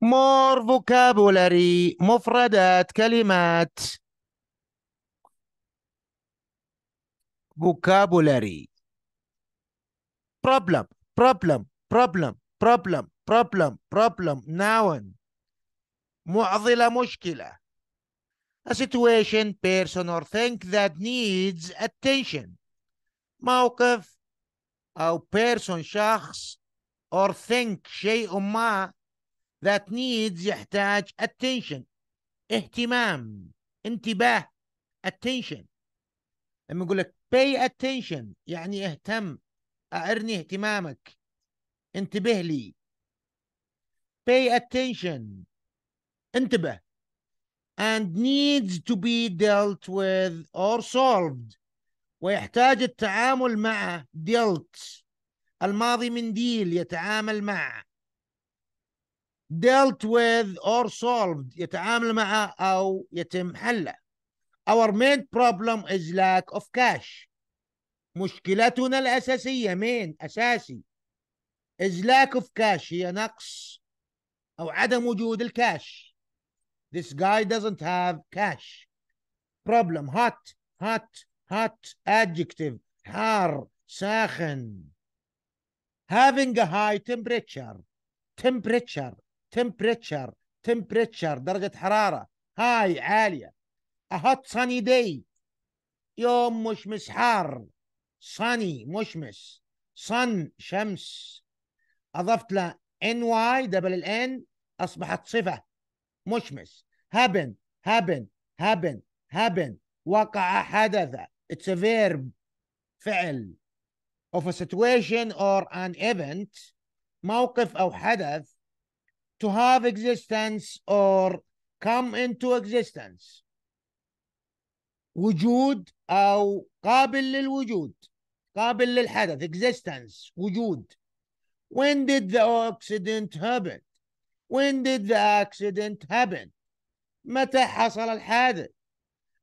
more vocabulary مفردات كلمات vocabulary problem problem problem problem problem problem noun معضلة مشكلة a situation person or thing that needs attention موقف أو person شخص or think شيء ما that needs يحتاج attention اهتمام انتباه attention لما يقول لك pay attention يعني اهتم أعرني اهتمامك انتبه لي pay attention انتبه and needs to be dealt with or solved ويحتاج التعامل مع dealt الماضي من ديل يتعامل مع dealt with or solved يتعامل معه أو يتم حله our main problem is lack of cash مشكلتنا الأساسية main أساسي is lack of cash هي نقص أو عدم وجود الكاش this guy doesn't have cash problem hot hot hot adjective حار ساخن having a high temperature temperature temperature temperature درجة حرارة هاي عالية a hot sunny day يوم مشمس حار sunny مشمس sun شمس أضفت له ny دبل الان أصبحت صفة مشمس happen happen happen happen وقع حدث it's a verb فعل of a situation or an event موقف أو حدث to have existence or come into existence وجود أو قابل للوجود قابل للحدث existence وجود when did the accident happen when did the accident happen متى حصل الحادث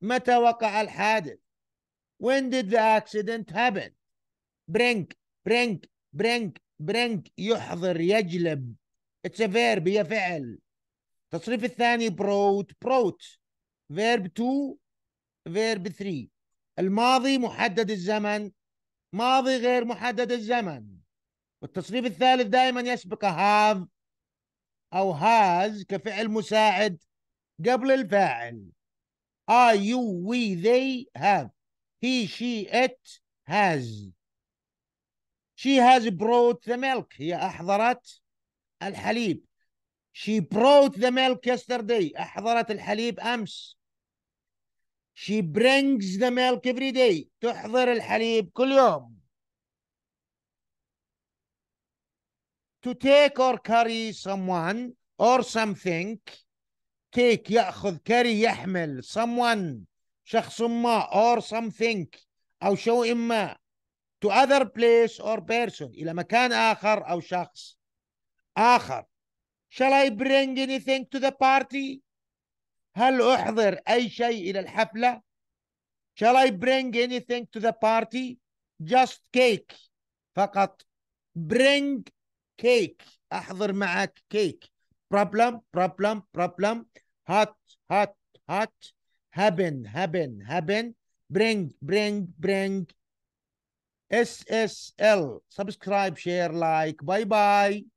متى وقع الحادث when did the accident happen bring bring bring bring يحضر يجلب اتس ا فيرب هي فعل التصريف الثاني بروت بروت فيرب 2 فيرب 3 الماضي محدد الزمن ماضي غير محدد الزمن والتصريف الثالث دائما يسبق هاف او هاز كفعل مساعد قبل الفاعل I, you, we, they have he, she, it has she has brought the milk هي أحضرت الحليب she brought the milk yesterday أحضرت الحليب أمس she brings the milk every day تحضر الحليب كل يوم to take or carry someone or something take يأخذ carry يحمل someone شخص ما or something أو شيء ما to other place or person إلى مكان آخر أو شخص آخر Shall I bring anything to the party? هل أحضر أي شيء إلى الحفلة؟ Shall I bring anything to the party? Just cake فقط bring cake أحضر معك cake problem problem problem hot hot hot happen happen happen bring bring bring SSL subscribe share like bye bye